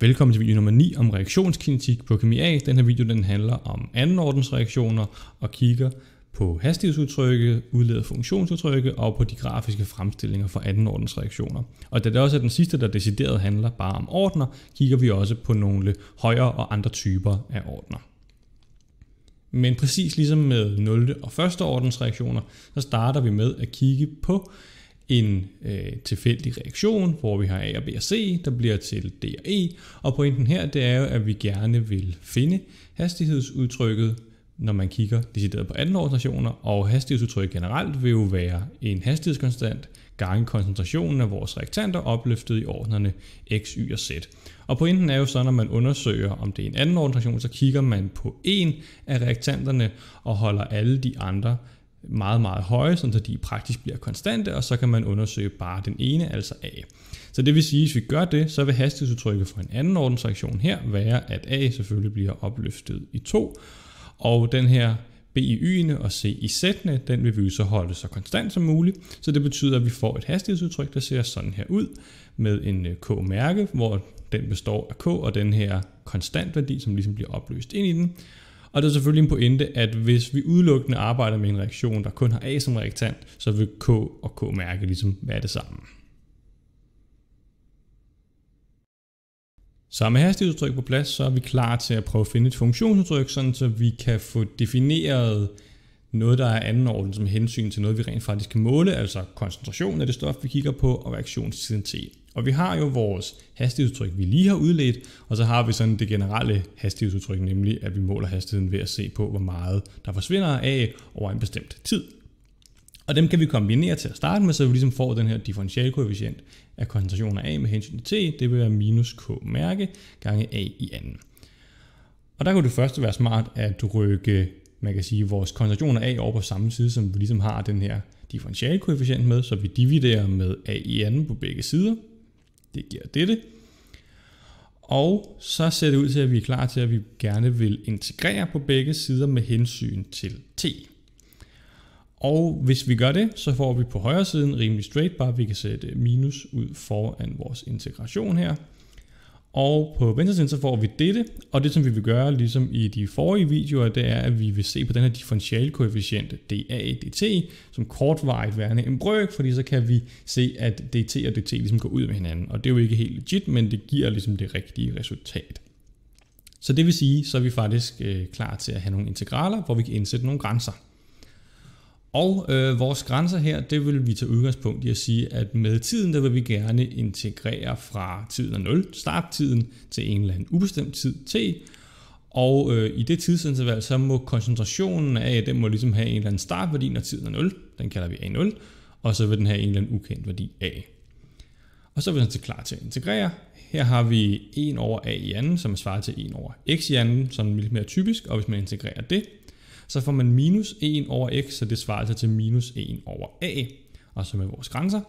Velkommen til video nummer 9 om reaktionskinetik på kemi A. Den her video den handler om andenordens reaktioner og kigger på hastighedsudtrykket, udledet funktionsudtrykket og på de grafiske fremstillinger for andenordens reaktioner. Og da det også er den sidste, der decideret handler bare om ordner, kigger vi også på nogle højere og andre typer af ordner. Men præcis ligesom med 0. og første ordens reaktioner, så starter vi med at kigge på en øh, tilfældig reaktion, hvor vi har A og B og C, der bliver til D og E. Og pointen her, det er jo, at vi gerne vil finde hastighedsudtrykket, når man kigger decideret på 18 ordinationer, og hastighedsudtrykket generelt vil jo være en hastighedskonstant gange koncentrationen af vores reaktanter opløftet i ordnerne x, y og z. Og pointen er jo så, når man undersøger, om det er en anden ordination, så kigger man på en af reaktanterne og holder alle de andre meget, meget høje, så de praktisk bliver konstante, og så kan man undersøge bare den ene, altså A. Så det vil sige, at hvis vi gør det, så vil hastighedsudtrykket for en anden ordensreaktion her være, at A selvfølgelig bliver opløftet i 2, og den her B i y'ene og C i z'ene, den vil vi så holde så konstant som muligt, så det betyder, at vi får et hastighedsudtryk, der ser sådan her ud, med en øh, K-mærke, hvor den består af K, og den her konstant værdi, som ligesom bliver opløst ind i den, og det er selvfølgelig en pointe, at hvis vi udelukkende arbejder med en reaktion, der kun har A som reaktant, så vil K og K-mærke ligesom være det samme. Så med hastighedsudtryk på plads, så er vi klar til at prøve at finde et funktionsudtryk, sådan så vi kan få defineret noget, der er anden orden som hensyn til noget, vi rent faktisk kan måle, altså koncentration af det stof, vi kigger på, og reaktionstiden til. Og vi har jo vores hastighedsudtryk, vi lige har udledt, og så har vi sådan det generelle hastighedsudtryk, nemlig at vi måler hastigheden ved at se på, hvor meget der forsvinder af over en bestemt tid. Og dem kan vi kombinere til at starte med, så vi ligesom får den her differentialkoefficient af koncentrationer A med hensyn til T, det vil være minus K mærke gange A i anden. Og der kunne det første være smart at rykke, man kan sige, vores koncentrationer A over på samme side, som vi ligesom har den her differentialkoefficient med, så vi dividerer med A i anden på begge sider, det giver dette. Og så ser det ud til, at vi er klar til, at vi gerne vil integrere på begge sider med hensyn til t. Og hvis vi gør det, så får vi på højre siden rimelig straight, bare vi kan sætte minus ud foran vores integration her. Og på venstre så får vi dette, og det som vi vil gøre, ligesom i de forrige videoer, det er, at vi vil se på den her differentialkoefficient DT, som kortvarigt værende en brøk, fordi så kan vi se, at DT og DT ligesom går ud med hinanden. Og det er jo ikke helt legit, men det giver ligesom det rigtige resultat. Så det vil sige, så er vi faktisk øh, klar til at have nogle integraler, hvor vi kan indsætte nogle grænser. Og øh, vores grænser her, det vil vi tage udgangspunkt i at sige, at med tiden, der vil vi gerne integrere fra tiden af 0, starttiden, til en eller anden ubestemt tid t. Og øh, i det tidsinterval, så må koncentrationen af, den må ligesom have en eller anden startværdi, når tiden er 0, den kalder vi A0, og så vil den have en eller anden ukendt værdi A. Og så er vi sådan klar til at integrere. Her har vi 1 over A i anden, som svarer til 1 over x i anden, sådan lidt mere typisk, og hvis man integrerer det, så får man minus 1 over x, så det svarer altså til minus 1 over a, og så med vores grænser.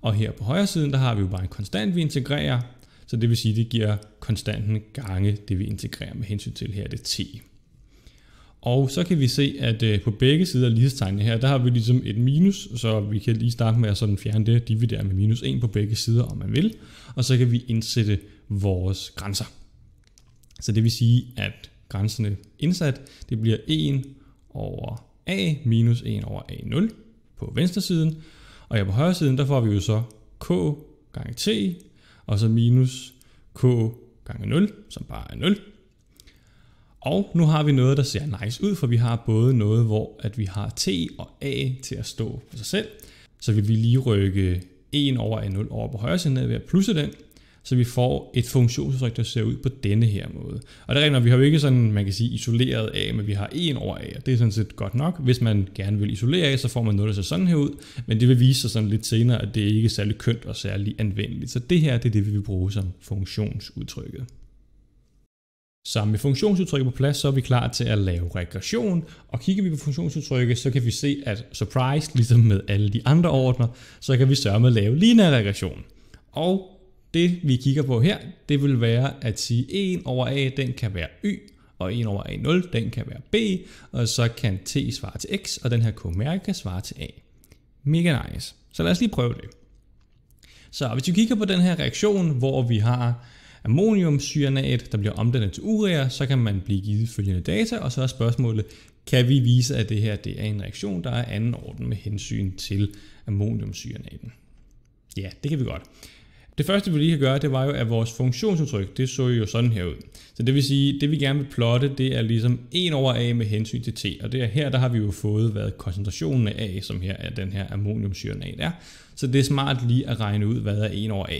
Og her på højre siden, der har vi jo bare en konstant, vi integrerer, så det vil sige, det giver konstanten gange det, vi integrerer med hensyn til her, det t. Og så kan vi se, at øh, på begge sider af lighedstegnene her, der har vi ligesom et minus, så vi kan lige starte med at sådan fjerne det, dividere med minus 1 på begge sider, om man vil. Og så kan vi indsætte vores grænser. Så det vil sige, at grænserne indsat, det bliver 1 over A minus 1 over A0 på venstre siden. Og her på højre siden, der får vi jo så K gange T, og så minus K gange 0, som bare er 0. Og nu har vi noget, der ser nice ud, for vi har både noget, hvor at vi har T og A til at stå for sig selv. Så vil vi lige rykke 1 over A0 over på højre siden ved at plusse den, så vi får et funktionsudtryk, der ser ud på denne her måde. Og det er regner, vi har jo ikke sådan, man kan sige, isoleret A, men vi har en over A, og det er sådan set godt nok. Hvis man gerne vil isolere A, så får man noget, der ser sådan her ud, men det vil vise sig sådan lidt senere, at det ikke er særlig kønt og særlig anvendeligt. Så det her, det er det, vi vil bruge som funktionsudtrykket. Så med funktionsudtrykket på plads, så er vi klar til at lave regression, og kigger vi på funktionsudtrykket, så kan vi se, at surprise, ligesom med alle de andre ordner, så kan vi sørge med at lave lineær regression. Og det vi kigger på her, det vil være at sige 1 over a, den kan være y, og 1 over a0, den kan være b, og så kan t svare til x, og den her k-mærke kan svare til a. Mega nice. Så lad os lige prøve det. Så hvis vi kigger på den her reaktion, hvor vi har ammoniumsyrenat, der bliver omdannet til urea, så kan man blive givet følgende data, og så er spørgsmålet, kan vi vise, at det her det er en reaktion, der er anden orden med hensyn til ammoniumsyrenaten? Ja, det kan vi godt. Det første vi lige kan gøre, det var jo, at vores funktionsudtryk, det så jo sådan her ud. Så det vil sige, det vi gerne vil plotte, det er ligesom 1 over A med hensyn til T. Og det er her, der har vi jo fået, hvad koncentrationen af A, som her er den her ammoniumcyanat er. Så det er smart lige at regne ud, hvad er 1 over A.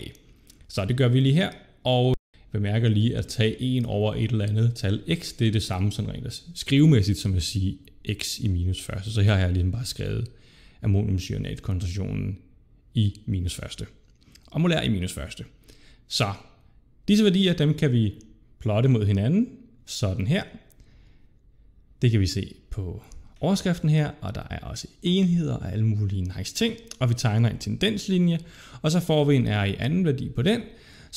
Så det gør vi lige her, og bemærker lige at tage 1 over et eller andet tal x, det er det samme som rent skrivemæssigt som at sige x i minus første. Så her har jeg ligesom bare skrevet koncentrationen i minus første og molær i minus første. Så disse værdier, dem kan vi plotte mod hinanden, sådan her. Det kan vi se på overskriften her, og der er også enheder og alle mulige nice ting, og vi tegner en tendenslinje, og så får vi en R i anden værdi på den,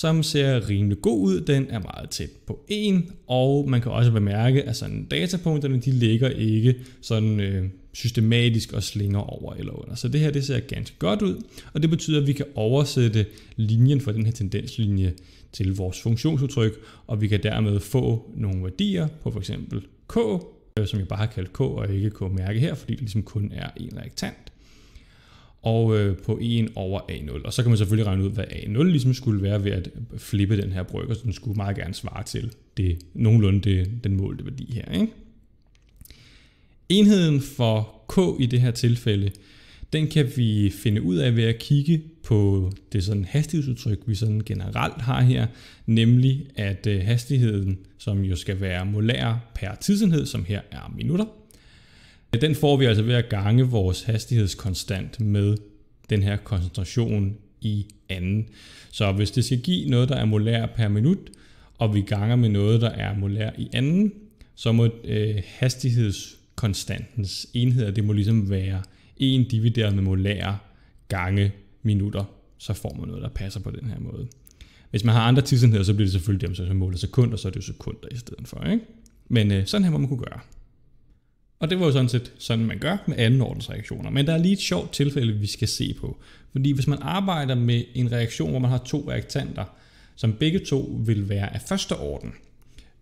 som ser rimelig god ud. Den er meget tæt på 1, og man kan også bemærke, at sådan datapunkterne de ligger ikke sådan øh, systematisk og slinger over eller under. Så det her det ser ganske godt ud, og det betyder, at vi kan oversætte linjen for den her tendenslinje til vores funktionsudtryk, og vi kan dermed få nogle værdier på f.eks. k, øh, som jeg bare har kaldt k og ikke k-mærke her, fordi det ligesom kun er en rektant og øh, på 1 over A0. Og så kan man selvfølgelig regne ud, hvad A0 ligesom skulle være ved at flippe den her brygger, så den skulle meget gerne svare til det, nogenlunde det, den målte værdi her. Ikke? Enheden for K i det her tilfælde, den kan vi finde ud af ved at kigge på det sådan hastighedsudtryk, vi sådan generelt har her, nemlig at øh, hastigheden, som jo skal være molær per tidsenhed, som her er minutter, den får vi altså ved at gange vores hastighedskonstant med den her koncentration i anden. Så hvis det skal give noget, der er molær per minut, og vi ganger med noget, der er molær i anden, så må øh, hastighedskonstantens enheder, det må ligesom være 1 divideret med molær gange minutter, så får man noget, der passer på den her måde. Hvis man har andre tidsenheder, så bliver det selvfølgelig dem, som måler sekunder, så er det jo sekunder i stedet for. Ikke? Men øh, sådan her må man kunne gøre. Og det var jo sådan set sådan, man gør med andenordensreaktioner. Men der er lige et sjovt tilfælde, vi skal se på. Fordi hvis man arbejder med en reaktion, hvor man har to reaktanter, som begge to vil være af første orden,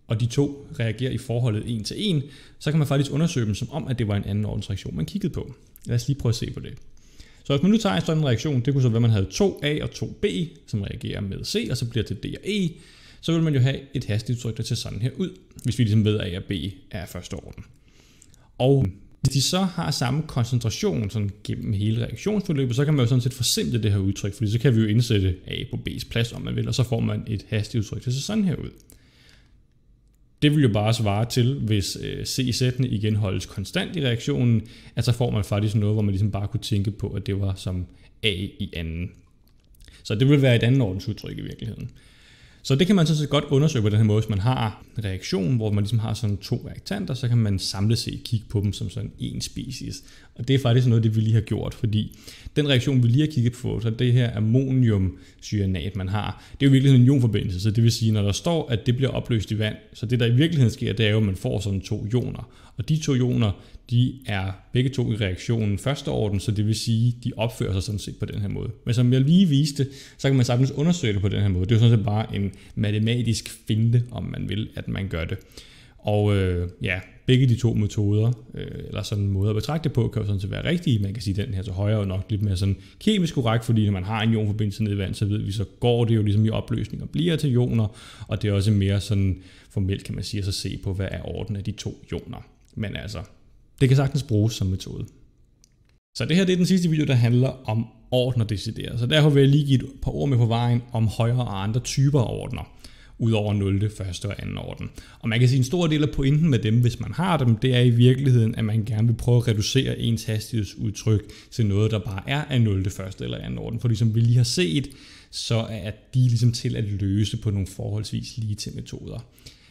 og de to reagerer i forholdet 1 til 1, så kan man faktisk undersøge dem som om, at det var en anden reaktion, man kiggede på. Lad os lige prøve at se på det. Så hvis man nu tager en sådan reaktion, det kunne så være, at man havde 2A og 2B, som reagerer med C, og så bliver til D og E, så vil man jo have et udtryk, der ser sådan her ud, hvis vi ligesom ved, at A og B er første orden. Og hvis de så har samme koncentration sådan gennem hele reaktionsforløbet, så kan man jo sådan set forsimple det her udtryk, fordi så kan vi jo indsætte A på B's plads, om man vil, og så får man et hastigt udtryk, der ser sådan her ud. Det vil jo bare svare til, hvis øh, C i sættene igen holdes konstant i reaktionen, at så får man faktisk noget, hvor man ligesom bare kunne tænke på, at det var som A i anden. Så det vil være et andet udtryk i virkeligheden. Så det kan man så godt undersøge på den her måde, hvis man har reaktion, hvor man ligesom har sådan to reaktanter, så kan man samlet set kigge på dem som sådan en species. Og det er faktisk noget, det vi lige har gjort, fordi den reaktion, vi lige har kigget på, så det her ammoniumcyanat, man har, det er jo virkelig en ionforbindelse, så det vil sige, når der står, at det bliver opløst i vand, så det der i virkeligheden sker, det er jo, at man får sådan to ioner. Og de to ioner, de er begge to i reaktionen første orden, så det vil sige, de opfører sig sådan set på den her måde. Men som jeg lige viste, så kan man sagtens undersøge det på den her måde. Det er jo sådan set bare en matematisk finte, om man vil, at man gør det. Og øh, ja, begge de to metoder, øh, eller sådan en måde at betragte på, kan jo sådan set være rigtige. Man kan sige, at den her til højre er jo nok lidt mere sådan kemisk korrekt, fordi når man har en jonforbindelse nede i vand, så ved vi, så går det jo ligesom i opløsning og bliver til ioner, og det er også mere sådan formelt, kan man sige, at så se på, hvad er orden af de to ioner. Men altså, det kan sagtens bruges som metode. Så det her det er den sidste video, der handler om ordner decideret. Så derfor vil jeg lige give et par ord med på vejen om højre og andre typer af ordner ud over 0. første og anden orden. Og man kan sige, en stor del af pointen med dem, hvis man har dem, det er i virkeligheden, at man gerne vil prøve at reducere ens hastighedsudtryk til noget, der bare er af 0. første eller anden orden. For som ligesom vi lige har set, så er de ligesom til at løse på nogle forholdsvis lige til metoder.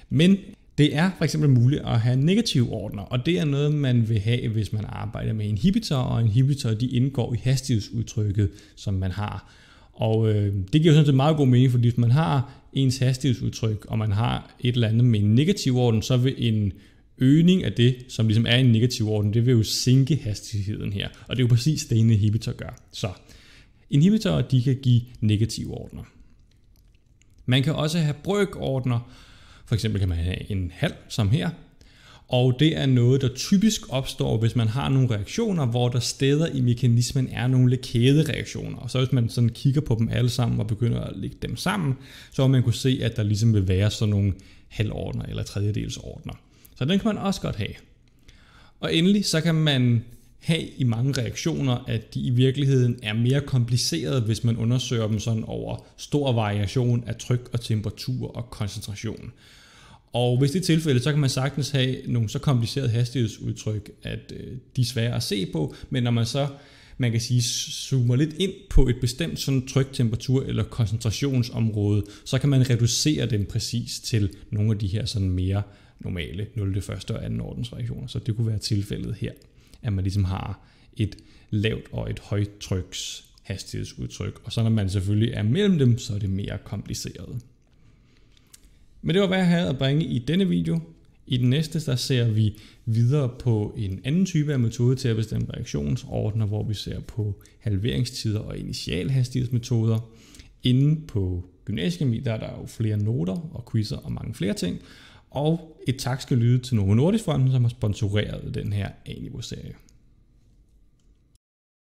Men det er for eksempel muligt at have negative ordner, og det er noget, man vil have, hvis man arbejder med inhibitor, og inhibitor de indgår i hastighedsudtrykket, som man har. Og øh, det giver jo sådan set meget god mening, fordi hvis man har ens hastighedsudtryk, og man har et eller andet med en negativ orden, så vil en øgning af det, som ligesom er en negativ orden, det vil jo sænke hastigheden her. Og det er jo præcis det, en inhibitor gør. Så inhibitorer, de kan give negative ordner. Man kan også have brøkordner. For eksempel kan man have en halv, som her, og det er noget, der typisk opstår, hvis man har nogle reaktioner, hvor der steder i mekanismen er nogle kædereaktioner. Og så hvis man sådan kigger på dem alle sammen og begynder at lægge dem sammen, så vil man kunne se, at der ligesom vil være sådan nogle halvordner eller tredjedelsordner. Så den kan man også godt have. Og endelig så kan man have i mange reaktioner, at de i virkeligheden er mere komplicerede, hvis man undersøger dem sådan over stor variation af tryk og temperatur og koncentration. Og hvis det er tilfældet, så kan man sagtens have nogle så komplicerede hastighedsudtryk, at øh, de er svære at se på, men når man så man kan sige, zoomer lidt ind på et bestemt sådan tryktemperatur eller koncentrationsområde, så kan man reducere dem præcis til nogle af de her sådan mere normale 0. 1. og 2. ordens reaktioner. Så det kunne være tilfældet her, at man ligesom har et lavt og et højtryks hastighedsudtryk. Og så når man selvfølgelig er mellem dem, så er det mere kompliceret. Men det var, hvad jeg havde at bringe i denne video. I den næste, der ser vi videre på en anden type af metode til at bestemme reaktionsordner, hvor vi ser på halveringstider og initialhastighedsmetoder. Inden på gymnasiekemi, der er der jo flere noter og quizzer og mange flere ting. Og et tak skal lyde til Novo Nordisk Fonden, som har sponsoreret den her A-niveau-serie.